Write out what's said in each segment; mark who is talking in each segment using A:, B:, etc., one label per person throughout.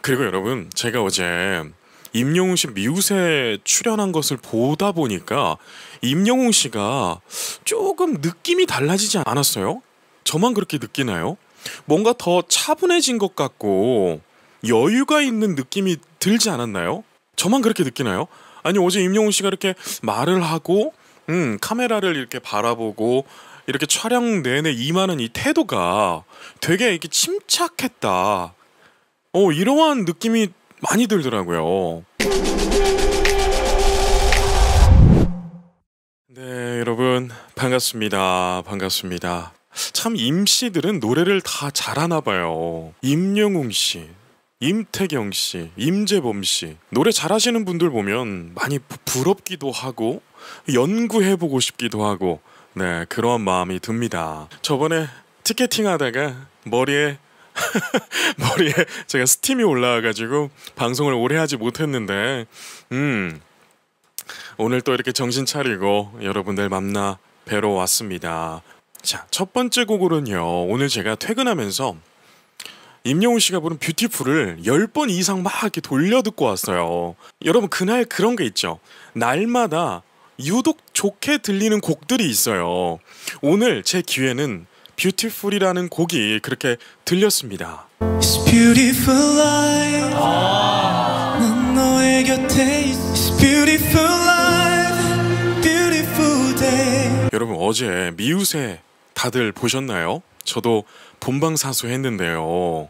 A: 그리고 여러분 제가 어제 임영웅 씨 미우새 출연한 것을 보다 보니까 임영웅 씨가 조금 느낌이 달라지지 않았어요? 저만 그렇게 느끼나요? 뭔가 더 차분해진 것 같고 여유가 있는 느낌이 들지 않았나요? 저만 그렇게 느끼나요? 아니 어제 임영웅 씨가 이렇게 말을 하고 음, 카메라를 이렇게 바라보고 이렇게 촬영 내내 임하는 이 태도가 되게 이렇게 침착했다. 어, 이러한 느낌이 많이 들더라고요. 네, 여러분 반갑습니다. 반갑습니다. 참 임씨들은 노래를 다 잘하나 봐요. 임영웅 씨, 임태경 씨, 임재범 씨 노래 잘하시는 분들 보면 많이 부럽기도 하고 연구해보고 싶기도 하고 네 그러한 마음이 듭니다. 저번에 티켓팅하다가 머리에 머리에 제가 스팀이 올라와가지고 방송을 오래 하지 못했는데 음 오늘 또 이렇게 정신 차리고 여러분들 만나 뵈러 왔습니다. 자, 첫 번째 곡으로는요. 오늘 제가 퇴근하면서 임영웅 씨가 부른 뷰티풀을 10번 이상 막 이렇게 돌려 듣고 왔어요. 여러분 그날 그런 게 있죠. 날마다 유독 좋게 들리는 곡들이 있어요. 오늘 제 기회는 뷰티풀이라는 곡이 그렇게 들렸습니다. 여러분 어제 미우새 다들 보셨나요? 저도 본방사수 했는데요.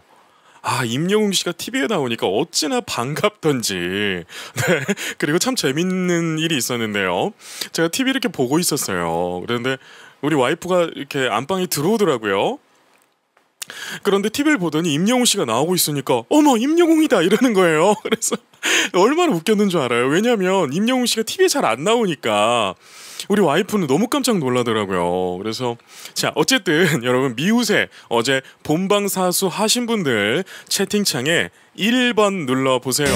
A: 아, 임영웅 씨가 TV에 나오니까 어찌나 반갑던지. 네. 그리고 참 재밌는 일이 있었는데요. 제가 TV 이렇게 보고 있었어요. 그런데 우리 와이프가 이렇게 안방에 들어오더라고요. 그런데 TV를 보더니 임영웅 씨가 나오고 있으니까 어머 임영웅이다 이러는 거예요. 그래서 얼마나 웃겼는 줄 알아요. 왜냐하면 임영웅 씨가 TV에 잘 안 나오니까 우리 와이프는 너무 깜짝 놀라더라고요. 그래서 자 어쨌든 여러분 미우새 어제 본방 사수 하신 분들 채팅창에 1번 눌러 보세요.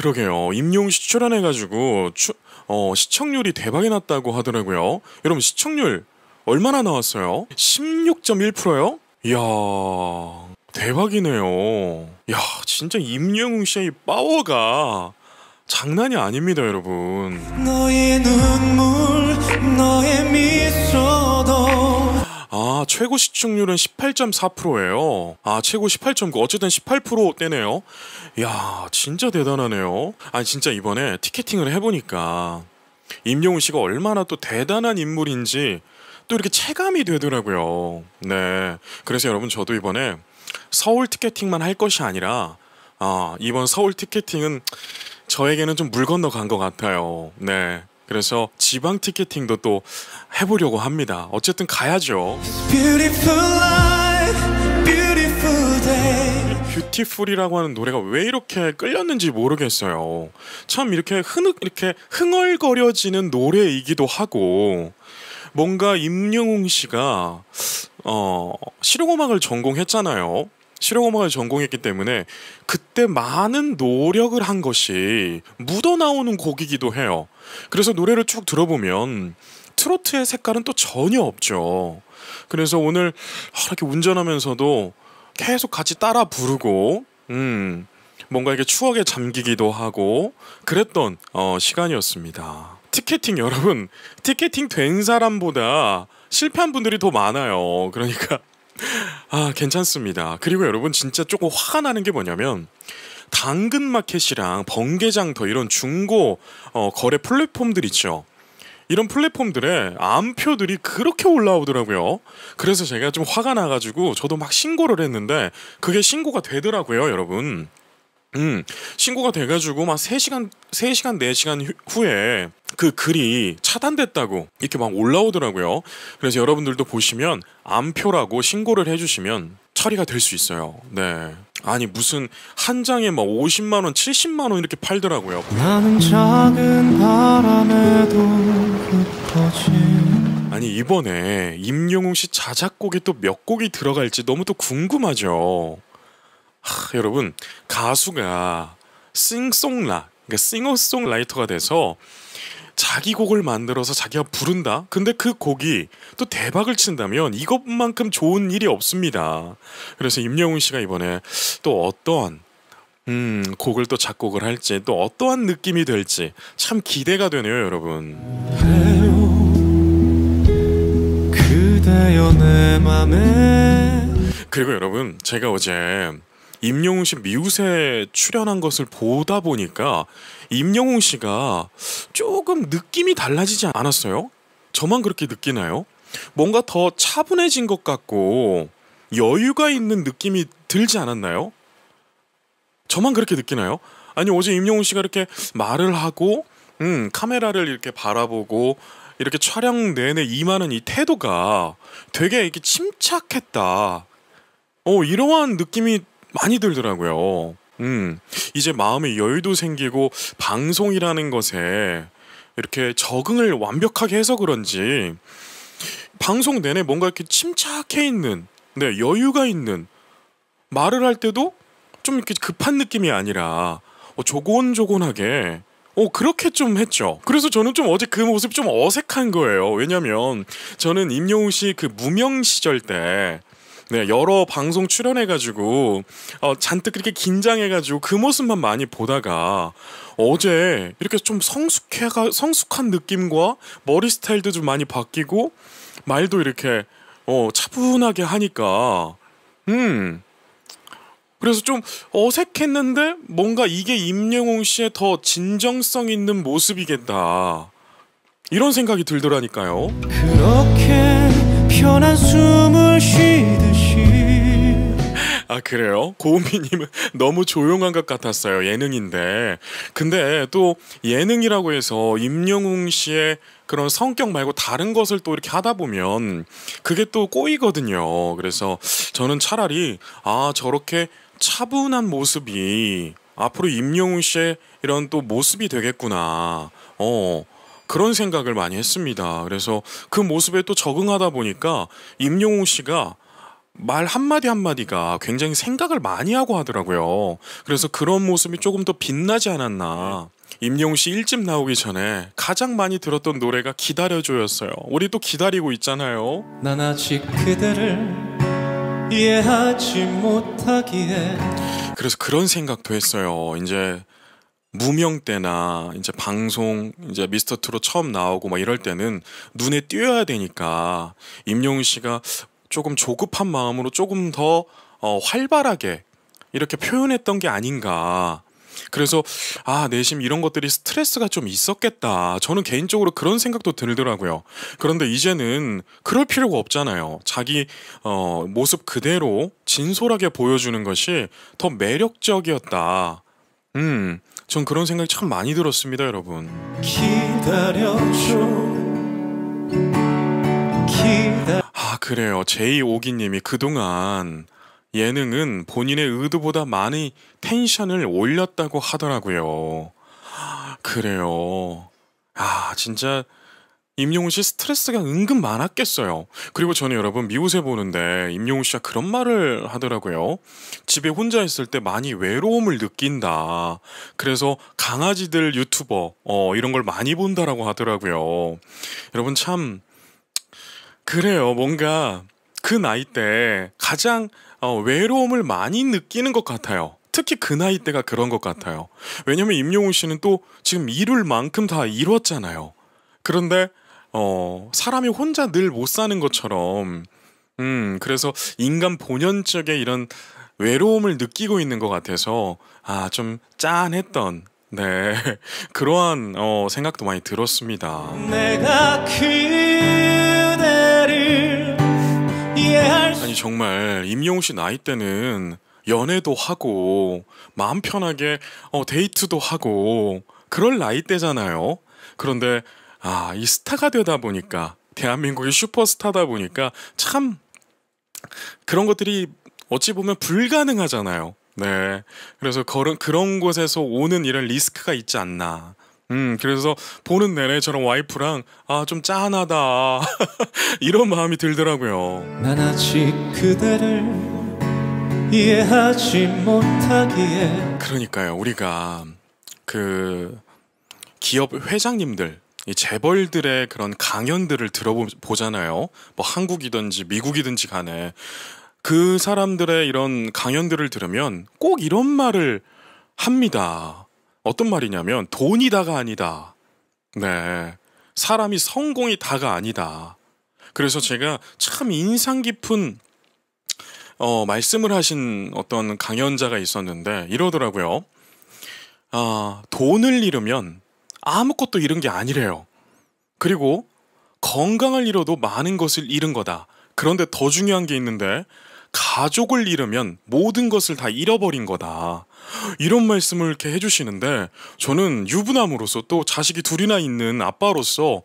A: 그러게요. 임용시 출안해가지고 추, 어, 시청률이 대박이 났다고 하더라고요. 여러분 시청률 얼마나 나왔어요? 16.1%요? 이야 대박이네요. 야 진짜 임영웅 씨의 파워가 장난이 아닙니다, 여러분. 너의 눈물, 너의 미소. 아, 최고 시청률은 18.4%예요. 아, 최고 18.9. 어쨌든 1 8떼네요 야, 진짜 대단하네요. 아, 진짜 이번에 티켓팅을 해 보니까 임영웅 씨가 얼마나 또 대단한 인물인지 또 이렇게 체감이 되더라고요. 네. 그래서 여러분 저도 이번에 서울 티켓팅만 할 것이 아니라 아, 이번 서울 티켓팅은 저에게는 좀 물 건너간 것 같아요. 네. 그래서 지방 티켓팅도 또 해보려고 합니다. 어쨌든 가야죠. 뷰티풀이라고 하는 노래가 왜 이렇게 끌렸는지 모르겠어요. 참 이렇게 흔 이렇게 흥얼거려지는 노래이기도 하고 뭔가 임영웅 씨가 어 실용음악을 전공했잖아요. 실용음악을 전공했기 때문에 그때 많은 노력을 한 것이 묻어나오는 곡이기도 해요. 그래서 노래를 쭉 들어보면 트로트의 색깔은 또 전혀 없죠. 그래서 오늘 아, 이렇게 운전하면서도 계속 같이 따라 부르고 음, 뭔가 이게 추억에 잠기기도 하고 그랬던 어, 시간이었습니다. 티켓팅 여러분 티켓팅 된 사람보다 실패한 분들이 더 많아요. 그러니까 아 괜찮습니다. 그리고 여러분 진짜 조금 화가 나는 게 뭐냐면 당근마켓이랑 번개장터 이런 중고 어, 거래 플랫폼들 있죠. 이런 플랫폼들의 암표들이 그렇게 올라오더라고요. 그래서 제가 좀 화가 나가지고 저도 막 신고를 했는데 그게 신고가 되더라고요, 여러분. 음, 신고가 돼가지고 막 3시간, 3시간, 4시간 후에 그 글이 차단됐다고 이렇게 막 올라오더라고요. 그래서 여러분들도 보시면 암표라고 신고를 해주시면 처리가 될 수 있어요. 네. 아니 무슨 한 장에 막 50만 원, 70만 원 이렇게 팔더라고요. 아니 이번에 임영웅 씨 자작곡에 또몇 곡이 들어갈지 너무 또 궁금하죠. 하, 여러분 가수가 싱송라, 그러니까 싱어송라이터가 돼서 자기 곡을 만들어서 자기가 부른다? 근데 그 곡이 또 대박을 친다면 이것만큼 좋은 일이 없습니다. 그래서 임영웅 씨가 이번에 또 어떠한 음, 곡을 또 작곡을 할지 또 어떠한 느낌이 될지 참 기대가 되네요, 여러분. 그리고 여러분, 제가 어제 임영웅 씨미우에 출연한 것을 보다 보니까 임영웅 씨가 조금 느낌이 달라지지 않았어요? 저만 그렇게 느끼나요? 뭔가 더 차분해진 것 같고 여유가 있는 느낌이 들지 않았나요? 저만 그렇게 느끼나요? 아니 어제 임영웅 씨가 이렇게 말을 하고 음, 카메라를 이렇게 바라보고 이렇게 촬영 내내 임하는 이 태도가 되게 이렇게 침착했다. 어, 이러한 느낌이 많이 들더라고요. 음, 이제 마음의 여유도 생기고 방송이라는 것에 이렇게 적응을 완벽하게 해서 그런지 방송 내내 뭔가 이렇게 침착해 있는, 네, 여유가 있는 말을 할 때도 좀 이렇게 급한 느낌이 아니라 어, 조곤조곤하게 어, 그렇게 좀 했죠. 그래서 저는 좀 어제 그 모습 좀 어색한 거예요. 왜냐면 저는 임영웅 씨 그 무명 시절 때 네, 여러 방송 출연해가지고 어, 잔뜩 그렇게 긴장해가지고 그 모습만 많이 보다가 어제 이렇게 좀 성숙해가 성숙한 느낌과 머리 스타일도 좀 많이 바뀌고 말도 이렇게 어, 차분하게 하니까 음. 그래서 좀 어색했는데 뭔가 이게 임영웅 씨의 더 진정성 있는 모습이겠다. 이런 생각이 들더라니까요. 그렇게 편한 숨을 쉬듯 아 그래요? 고은비님은 너무 조용한 것 같았어요 예능인데 근데 또 예능이라고 해서 임영웅 씨의 그런 성격 말고 다른 것을 또 이렇게 하다 보면 그게 또 꼬이거든요 그래서 저는 차라리 아 저렇게 차분한 모습이 앞으로 임영웅 씨의 이런 또 모습이 되겠구나 어 그런 생각을 많이 했습니다. 그래서 그 모습에 또 적응하다 보니까 임영웅 씨가 말 한마디 한마디가 굉장히 생각을 많이 하고 하더라고요. 그래서 음. 그런 모습이 조금 더 빛나지 않았나. 네. 임영웅 씨일집 나오기 전에 가장 많이 들었던 노래가 기다려줘였어요. 우리 또 기다리고 있잖아요. 난 아직 그대를 이해하지 못하기에 그래서 그런 생각도 했어요. 이제 무명 때나 이제 방송 이제 미스터 트롯 처음 나오고 막 이럴 때는 눈에 띄어야 되니까 임영웅 씨가 조금 조급한 마음으로 조금 더 어, 활발하게 이렇게 표현했던 게 아닌가. 그래서 아 내심 이런 것들이 스트레스가 좀 있었겠다. 저는 개인적으로 그런 생각도 들더라고요. 그런데 이제는 그럴 필요가 없잖아요. 자기 어, 모습 그대로 진솔하게 보여주는 것이 더 매력적이었다. 음, 전 그런 생각이 참 많이 들었습니다, 여러분. 기다려줘. 그래요. 제이오기님이 그동안 예능은 본인의 의도보다 많이 텐션을 올렸다고 하더라고요. 그래요. 아, 진짜 임용우씨 스트레스가 은근 많았겠어요. 그리고 저는 여러분 미우새 보는데 임용우 씨가 그런 말을 하더라고요. 집에 혼자 있을 때 많이 외로움을 느낀다. 그래서 강아지들 유튜버 어, 이런 걸 많이 본다라고 하더라고요. 여러분 참 그래요. 뭔가 그 나이 때 가장 어, 외로움을 많이 느끼는 것 같아요. 특히 그 나이 때가 그런 것 같아요. 왜냐면 임영웅 씨는 또 지금 이룰 만큼 다 이뤘잖아요. 그런데 어, 사람이 혼자 늘 못 사는 것처럼 음, 그래서 인간 본연적의 이런 외로움을 느끼고 있는 것 같아서 아, 좀 짠했던 네. 그러한 어, 생각도 많이 들었습니다. 그 아니 정말 임영웅 씨 나이 때는 연애도 하고 마음 편하게 어, 데이트도 하고 그럴 나이 때잖아요. 그런데 아 이 스타가 되다 보니까 대한민국의 슈퍼스타다 보니까 참 그런 것들이 어찌 보면 불가능하잖아요. 네. 그래서 그런, 그런 곳에서 오는 이런 리스크가 있지 않나. 음, 그래서 보는 내내 저랑 와이프랑 아, 좀 짠하다. 이런 마음이 들더라고요. 난 아직 그대를 이해하지 못하기에 그러니까요. 우리가 그 기업 회장님들 이 재벌들의 그런 강연들을 들어보잖아요. 뭐 한국이든지 미국이든지 간에 그 사람들의 이런 강연들을 들으면 꼭 이런 말을 합니다. 어떤 말이냐면 돈이 다가 아니다. 네. 사람이 성공이 다가 아니다. 그래서 제가 참 인상 깊은 어, 말씀을 하신 어떤 강연자가 있었는데 이러더라고요. 아, 돈을 잃으면 아무것도 잃은 게 아니래요. 그리고 건강을 잃어도 많은 것을 잃은 거다. 그런데 더 중요한 게 있는데 가족을 잃으면 모든 것을 다 잃어버린 거다. 이런 말씀을 이렇게 해주시는데 저는 유부남으로서 또 자식이 둘이나 있는 아빠로서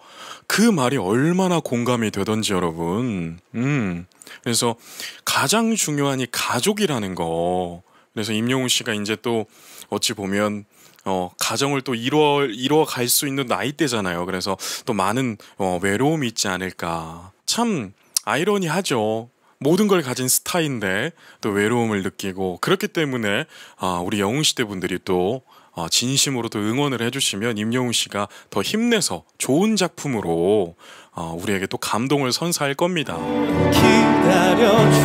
A: 그 말이 얼마나 공감이 되던지 여러분. 음. 그래서 가장 중요한 이 가족이라는 거. 그래서 임영웅 씨가 이제 또 어찌 보면 어, 가정을 또 이루어, 이루어갈 수 있는 나이대잖아요. 그래서 또 많은 어, 외로움이 있지 않을까. 참 아이러니하죠. 모든 걸 가진 스타인데 또 외로움을 느끼고 그렇기 때문에 아, 우리 영웅 시대 분들이 또 아, 진심으로 또 응원을 해주시면 임영웅 씨가 더 힘내서 좋은 작품으로 아, 우리에게 또 감동을 선사할 겁니다. 기다려줘,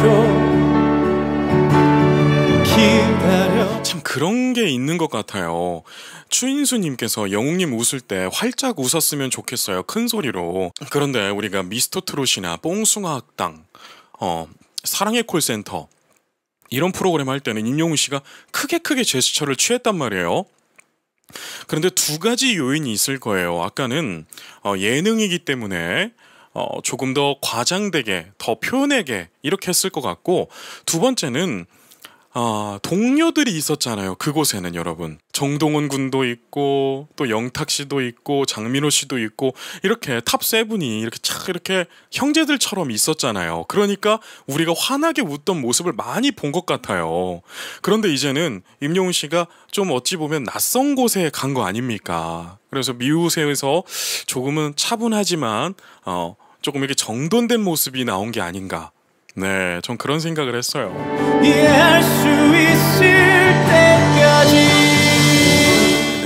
A: 기다려. 참 그런 게 있는 것 같아요. 추인수님께서 영웅님 웃을 때 활짝 웃었으면 좋겠어요. 큰 소리로. 그런데 우리가 미스터 트롯이나 뽕숭아 학당 어, 사랑의 콜센터 이런 프로그램 할 때는 임영웅 씨가 크게 크게 제스처를 취했단 말이에요. 그런데 두 가지 요인이 있을 거예요. 아까는 어, 예능이기 때문에 어, 조금 더 과장되게, 더표현에게 이렇게 했을 것 같고 두 번째는 아, 동료들이 있었잖아요. 그곳에는 여러분. 정동훈 군도 있고, 또 영탁 씨도 있고, 장민호 씨도 있고, 이렇게 탑 세븐이 이렇게 착 이렇게 형제들처럼 있었잖아요. 그러니까 우리가 환하게 웃던 모습을 많이 본 것 같아요. 그런데 이제는 임영웅 씨가 좀 어찌 보면 낯선 곳에 간 거 아닙니까? 그래서 미우새에서 조금은 차분하지만, 어, 조금 이렇게 정돈된 모습이 나온 게 아닌가. 네, 전 그런 생각을 했어요.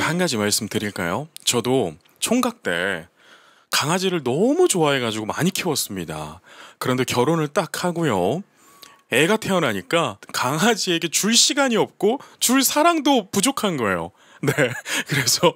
A: 한 가지 말씀드릴까요? 저도 총각 때 강아지를 너무 좋아해가지고 많이 키웠습니다. 그런데 결혼을 딱 하고요. 애가 태어나니까 강아지에게 줄 시간이 없고 줄 사랑도 부족한 거예요. 네. 그래서,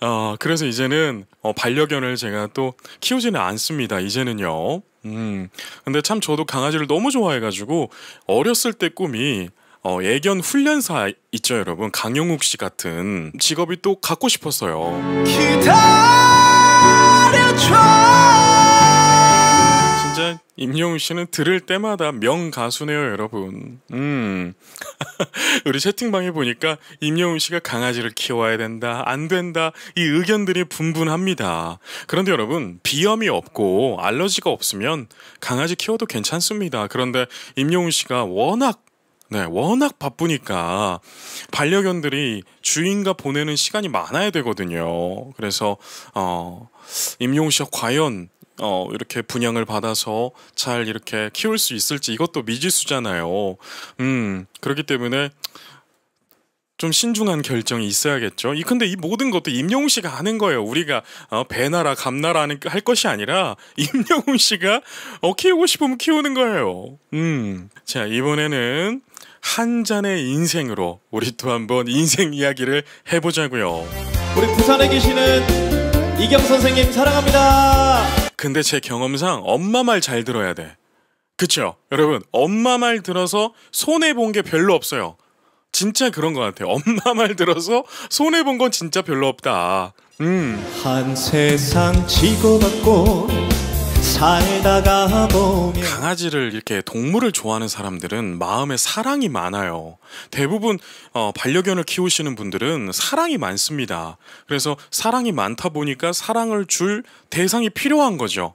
A: 어, 그래서 이제는 어, 반려견을 제가 또 키우지는 않습니다. 이제는요. 음. 근데 참 저도 강아지를 너무 좋아해가지고 어렸을 때 꿈이 어, 애견 훈련사 있죠 여러분 강용욱 씨 같은 직업이 또 갖고 싶었어요. 기다려줘. 진짜 임영웅 씨는 들을 때마다 명 가수네요, 여러분. 음. 우리 채팅방에 보니까 임영웅 씨가 강아지를 키워야 된다, 안 된다, 이 의견들이 분분합니다. 그런데 여러분, 비염이 없고 알러지가 없으면 강아지 키워도 괜찮습니다. 그런데 임영웅 씨가 워낙 네, 워낙 바쁘니까 반려견들이 주인과 보내는 시간이 많아야 되거든요. 그래서 어 임용 씨가 과연 어, 이렇게 분양을 받아서 잘 이렇게 키울 수 있을지 이것도 미지수잖아요. 음, 그렇기 때문에 좀 신중한 결정이 있어야겠죠. 이 근데 이 모든 것도 임영웅 씨가 하는 거예요. 우리가 어, 배나라 감나라 하는 그 할 것이 아니라 임영웅 씨가 어, 키우고 싶으면 키우는 거예요. 음, 자 이번에는 한 잔의 인생으로 우리 또 한 번 인생 이야기를 해보자고요. 우리 부산에 계시는 이경 선생님 사랑합니다. 근데 제 경험상 엄마 말 잘 들어야 돼. 그쵸? 여러분, 엄마 말 들어서 손해본 게 별로 없어요. 진짜 그런 것 같아요. 엄마 말 들어서 손해본 건 진짜 별로 없다. 음. 한 세상 지고받고 살다가 보면 강아지를 이렇게 동물을 좋아하는 사람들은 마음에 사랑이 많아요. 대부분 어, 반려견을 키우시는 분들은 사랑이 많습니다. 그래서 사랑이 많다 보니까 사랑을 줄 대상이 필요한 거죠.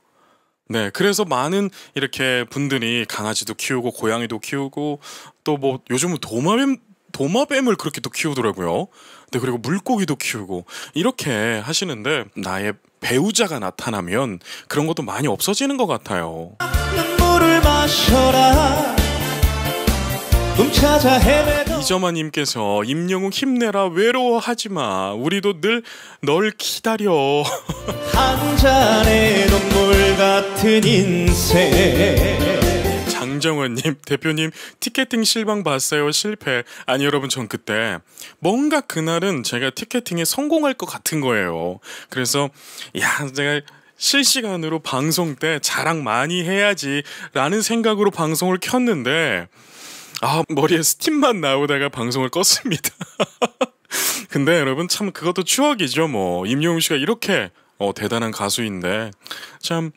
A: 네, 그래서 많은 이렇게 분들이 강아지도 키우고 고양이도 키우고 또 뭐 요즘은 도마뱀 도마뱀을 그렇게 또 키우더라고요. 네, 그리고 물고기도 키우고 이렇게 하시는데 나의 배우자가 나타나면 그런 것도 많이 없어지는 것 같아요. 이점아님께서 임영웅 힘내라 외로워하지 마 우리도 늘 널 기다려 한 잔의 눈물 같은 인생 강정원님 대표님 티켓팅 실망 봤어요 실패 아니 여러분 전 그때 뭔가 그날은 제가 티켓팅에 성공할 것 같은 거예요 그래서 야 제가 실시간으로 방송 때 자랑 많이 해야지라는 생각으로 방송을 켰는데 아 머리에 스팀만 나오다가 방송을 껐습니다 근데 여러분 참 그것도 추억이죠 뭐 임영웅 씨가 이렇게 어, 대단한 가수인데 참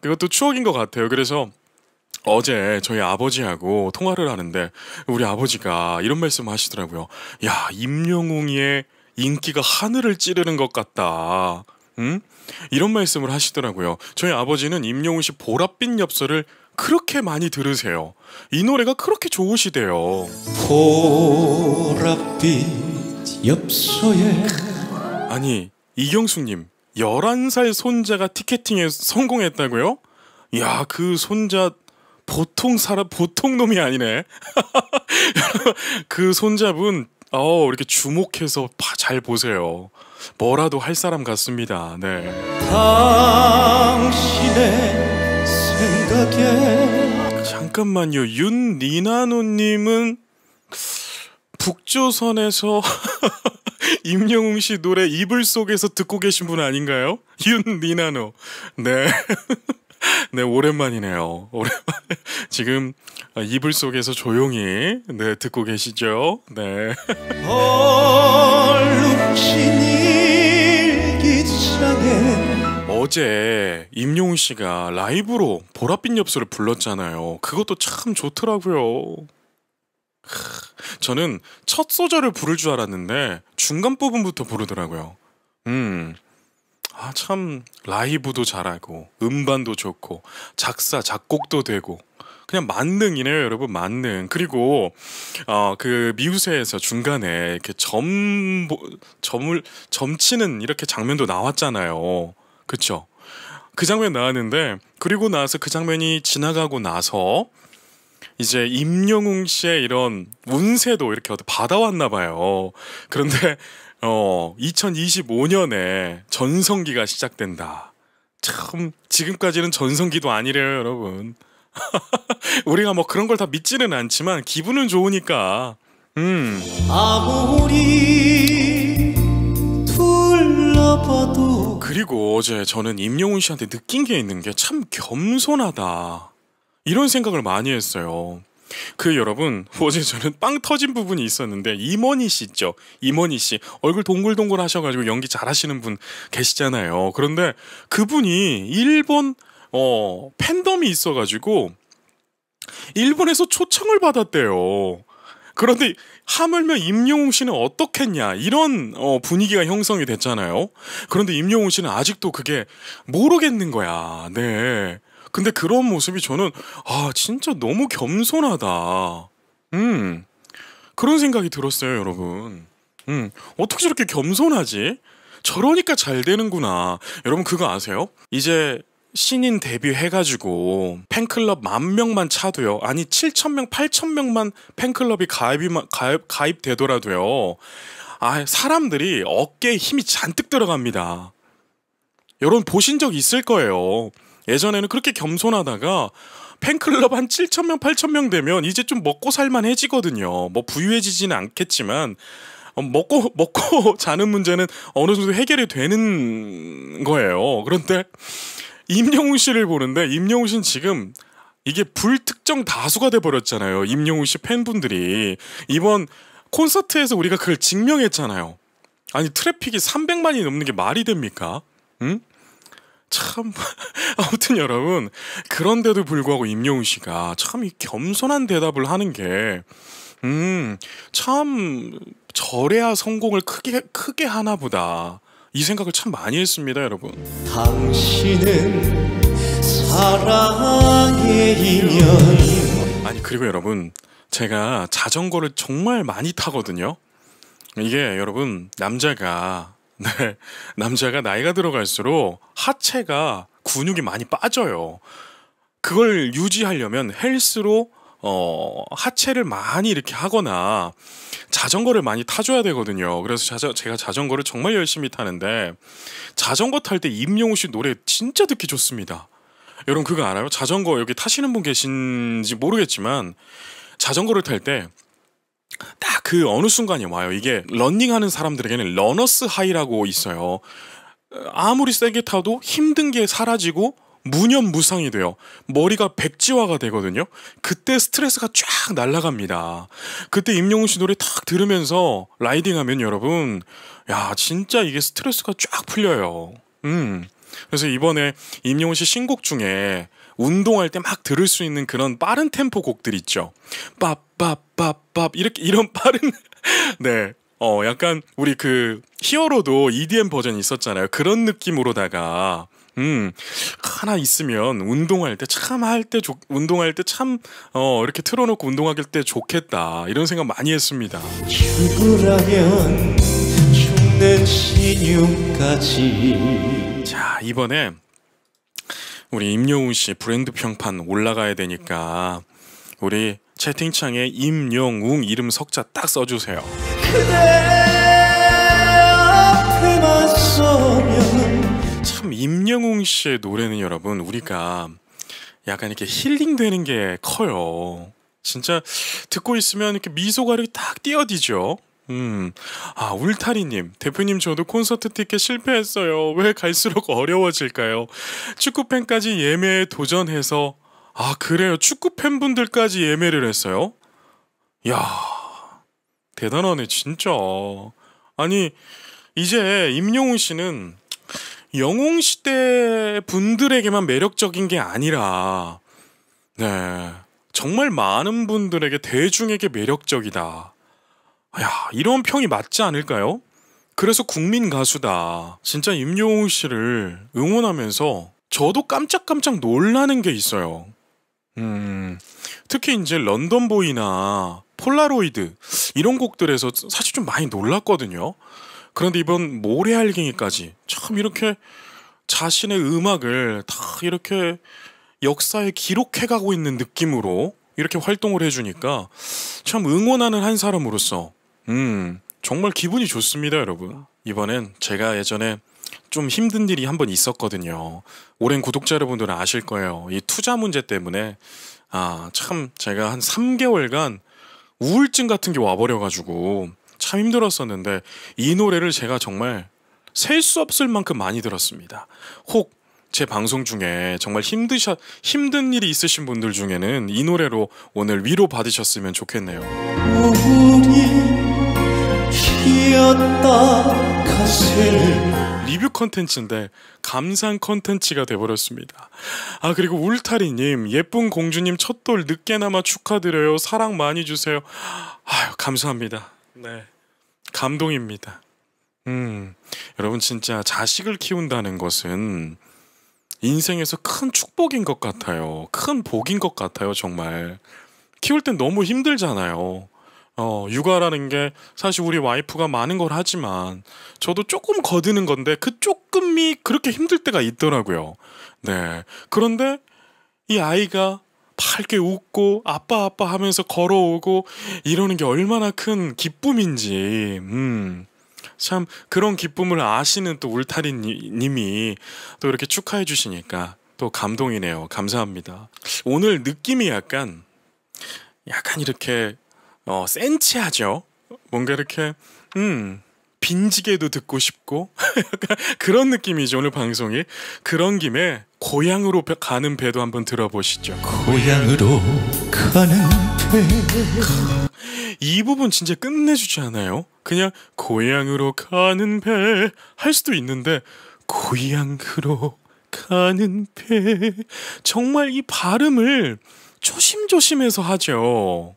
A: 그것도 추억인 것 같아요 그래서 어제 저희 아버지하고 통화를 하는데 우리 아버지가 이런 말씀 하시더라고요. 야, 임영웅이의 인기가 하늘을 찌르는 것 같다. 응? 이런 말씀을 하시더라고요. 저희 아버지는 임영웅 씨 보랏빛 엽서를 그렇게 많이 들으세요. 이 노래가 그렇게 좋으시대요. 보랏빛 엽서에 아니, 이경숙 님 11살 손자가 티켓팅에 성공했다고요? 야, 그 손자 보통 사람 보통 놈이 아니네. 그 손잡은 어 이렇게 주목해서 잘 보세요. 뭐라도 할 사람 같습니다. 네. 당신의 생각에 잠깐만요. 윤니나노님은 북조선에서 임영웅 씨 노래 이불 속에서 듣고 계신 분 아닌가요? 윤니나노. 네. 네, 오랜만이네요. 오랜만에. 지금 아, 이불 속에서 조용히 네, 듣고 계시죠? 네. 어제 임용훈 씨가 라이브로 보랏빛 엽서를 불렀잖아요. 그것도 참 좋더라고요. 저는 첫 소절을 부를 줄 알았는데 중간 부분부터 부르더라고요. 음. 아, 참 라이브도 잘하고 음반도 좋고 작사 작곡도 되고 그냥 만능이네요, 여러분. 만능. 그리고 어그 미우새에서 중간에 이렇게 점 점을 점치는 이렇게 장면도 나왔잖아요. 그렇죠? 그 장면 나왔는데 그리고 나서 그 장면이 지나가고 나서 이제 임영웅 씨의 이런 운세도 이렇게 받아왔나 봐요. 그런데 어, 2025년에 전성기가 시작된다. 참 지금까지는 전성기도 아니래요, 여러분. 우리가 뭐 그런 걸 다 믿지는 않지만 기분은 좋으니까. 음. 아무리 둘러봐도 그리고 어제 저는 임영훈 씨한테 느낀 게 있는 게 참 겸손하다. 이런 생각을 많이 했어요. 그 여러분 어제 저는 빵 터진 부분이 있었는데 임원희 씨 있죠 임원희 씨 얼굴 동글동글 하셔가지고 연기 잘하시는 분 계시잖아요 그런데 그분이 일본 어 팬덤이 있어가지고 일본에서 초청을 받았대요 그런데 하물며 임용웅 씨는 어떻겠냐 이런 어, 분위기가 형성이 됐잖아요 그런데 임용웅 씨는 아직도 그게 모르겠는 거야 네 근데 그런 모습이 저는 아 진짜 너무 겸손하다. 음 그런 생각이 들었어요, 여러분. 음 어떻게 저렇게 겸손하지? 저러니까 잘 되는구나. 여러분 그거 아세요? 이제 신인 데뷔해가지고 팬클럽 만 명만 차도요. 아니 7천 명, 8천 명만 팬클럽이 가입이 가입 가입되더라도요. 아 사람들이 어깨에 힘이 잔뜩 들어갑니다. 여러분 보신 적 있을 거예요. 예전에는 그렇게 겸손하다가 팬클럽 한 7천 명, 8천 명 되면 이제 좀 먹고 살만해지거든요. 뭐 부유해지지는 않겠지만 어, 먹고 먹고 자는 문제는 어느 정도 해결이 되는 거예요. 그런데 임영웅 씨를 보는데 임영웅 씨는 지금 이게 불특정 다수가 돼 버렸잖아요. 임영웅 씨 팬분들이 이번 콘서트에서 우리가 그걸 증명했잖아요. 아니 트래픽이 300만이 넘는 게 말이 됩니까? 응? 참 아무튼 여러분 그런데도 불구하고 임영웅 씨가 참이 겸손한 대답을 하는 게 음 참 절에야 성공을 크게 크게 하나보다 이 생각을 참 많이 했습니다 여러분 당신은 사랑의 인연 아니 그리고 여러분 제가 자전거를 정말 많이 타거든요 이게 여러분 남자가 네. 남자가 나이가 들어갈수록 하체가 근육이 많이 빠져요. 그걸 유지하려면 헬스로 어, 하체를 많이 이렇게 하거나 자전거를 많이 타줘야 되거든요. 그래서 자저, 제가 자전거를 정말 열심히 타는데 자전거 탈 때 임영웅 씨 노래 진짜 듣기 좋습니다. 여러분 그거 알아요? 자전거 여기 타시는 분 계신지 모르겠지만 자전거를 탈때 딱그 어느 순간이 와요. 이게 런닝하는 사람들에게는 러너스 하이라고 있어요. 아무리 세게 타도 힘든 게 사라지고 무념무상이 돼요. 머리가 백지화가 되거든요. 그때 스트레스가 쫙 날라갑니다. 그때 임영웅 씨 노래 탁 들으면서 라이딩하면 여러분, 야 진짜 이게 스트레스가 쫙 풀려요. 음. 그래서 이번에 임영웅 씨 신곡 중에 운동할 때 막 들을 수 있는 그런 빠른 템포 곡들 있죠. 빠빠빠빠 이렇게 이런 빠른 네. 어 약간 우리 그 히어로도 EDM 버전이 있었잖아요. 그런 느낌으로다가 음, 하나 있으면 운동할 때 참 할때 운동할 때 참 어, 이렇게 틀어놓고 운동할 때 좋겠다 이런 생각 많이 했습니다. 죽으라면 죽는 신용까지. 자 이번에 우리 임영웅 씨 브랜드 평판 올라가야 되니까 우리 채팅창에 임영웅 이름 석자 딱 써주세요. 참 임영웅 씨의 노래는 여러분 우리가 약간 이렇게 힐링되는 게 커요. 진짜 듣고 있으면 이렇게 미소가 이렇게 딱 띄어지죠. 음, 아, 울타리님, 대표님 저도 콘서트 티켓 실패했어요. 왜 갈수록 어려워질까요? 축구팬까지 예매에 도전해서, 아, 그래요. 축구팬분들까지 예매를 했어요? 야 대단하네, 진짜. 아니, 이제 임영웅 씨는 영웅 시대 분들에게만 매력적인 게 아니라, 네, 정말 많은 분들에게 대중에게 매력적이다. 야, 이런 평이 맞지 않을까요? 그래서 국민 가수다. 진짜 임영웅 씨를 응원하면서 저도 깜짝깜짝 놀라는 게 있어요. 음, 특히 이제 런던보이나 폴라로이드 이런 곡들에서 사실 좀 많이 놀랐거든요. 그런데 이번 모래알갱이까지 참 이렇게 자신의 음악을 다 이렇게 역사에 기록해가고 있는 느낌으로 이렇게 활동을 해주니까 참 응원하는 한 사람으로서 음, 정말 기분이 좋습니다, 여러분. 이번엔 제가 예전에 좀 힘든 일이 한 번 있었거든요. 오랜 구독자 여러분들은 아실 거예요. 이 투자 문제 때문에 아, 참 제가 한 3개월간 우울증 같은 게 와버려 가지고 참 힘들었었는데 이 노래를 제가 정말 셀 수 없을 만큼 많이 들었습니다. 혹 제 방송 중에 정말 힘드셔 힘든 일이 있으신 분들 중에는 이 노래로 오늘 위로 받으셨으면 좋겠네요. 울렸다 가슴 리뷰 컨텐츠인데 감상 컨텐츠가 돼버렸습니다. 아 그리고 울타리님 예쁜 공주님 첫돌 늦게나마 축하드려요. 사랑 많이 주세요. 아유 감사합니다. 네 감동입니다. 음 여러분 진짜 자식을 키운다는 것은 인생에서 큰 축복인 것 같아요. 큰 복인 것 같아요 정말. 키울 땐 너무 힘들잖아요. 어, 육아라는 게 사실 우리 와이프가 많은 걸 하지만 저도 조금 거드는 건데 그 조금이 그렇게 힘들 때가 있더라고요. 네. 그런데 이 아이가 밝게 웃고 아빠 아빠 하면서 걸어오고 이러는 게 얼마나 큰 기쁨인지. 음. 참 그런 기쁨을 아시는 또 울타리 님이 또 이렇게 축하해 주시니까 또 감동이네요. 감사합니다. 오늘 느낌이 약간 약간 이렇게 어, 센치하죠. 뭔가 이렇게 음 빈지게도 듣고 싶고 약간 그런 느낌이죠 오늘 방송이 그런 김에 고향으로 가는 배도 한번 들어보시죠 고향으로 가는 배이 부분 진짜 끝내주지 않아요? 그냥 고향으로 가는 배 할 수도 있는데 고향으로 가는 배 정말 이 발음을 조심조심해서 하죠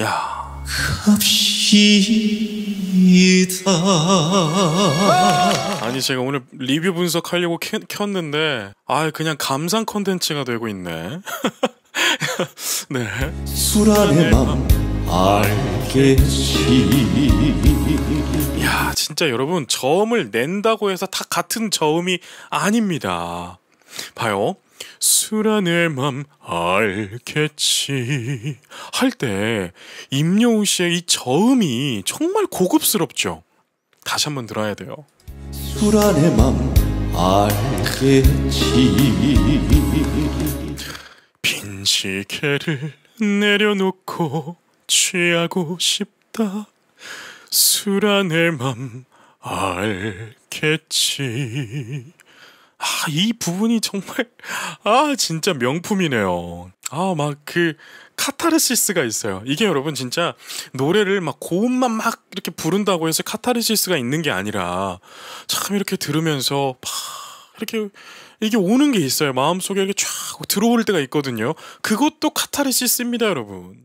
A: 야. 갑시다. 아니 제가 오늘 리뷰 분석하려고 켜, 켰는데 아 그냥 감상 컨텐츠가 되고 있네. 네. 수란의 네. 맘 알겠지. 야 진짜 여러분 저음을 낸다고 해서 다 같은 저음이 아닙니다. 봐요. 수란의 맘 알겠지 할 때 임영웅 씨의 이 저음이 정말 고급스럽죠. 다시 한번 들어야 돼요. 수란의 맘 알겠지 빈 시계를 내려놓고 취하고 싶다 수란의 맘 알겠지 아, 이 부분이 정말 아 진짜 명품이네요. 아 막 그 카타르시스가 있어요. 이게 여러분 진짜 노래를 막 고음만 막 이렇게 부른다고 해서 카타르시스가 있는 게 아니라 참 이렇게 들으면서 막 이렇게 이게 오는 게 있어요. 마음속에 이렇게 쫙 들어올 때가 있거든요. 그것도 카타르시스입니다, 여러분.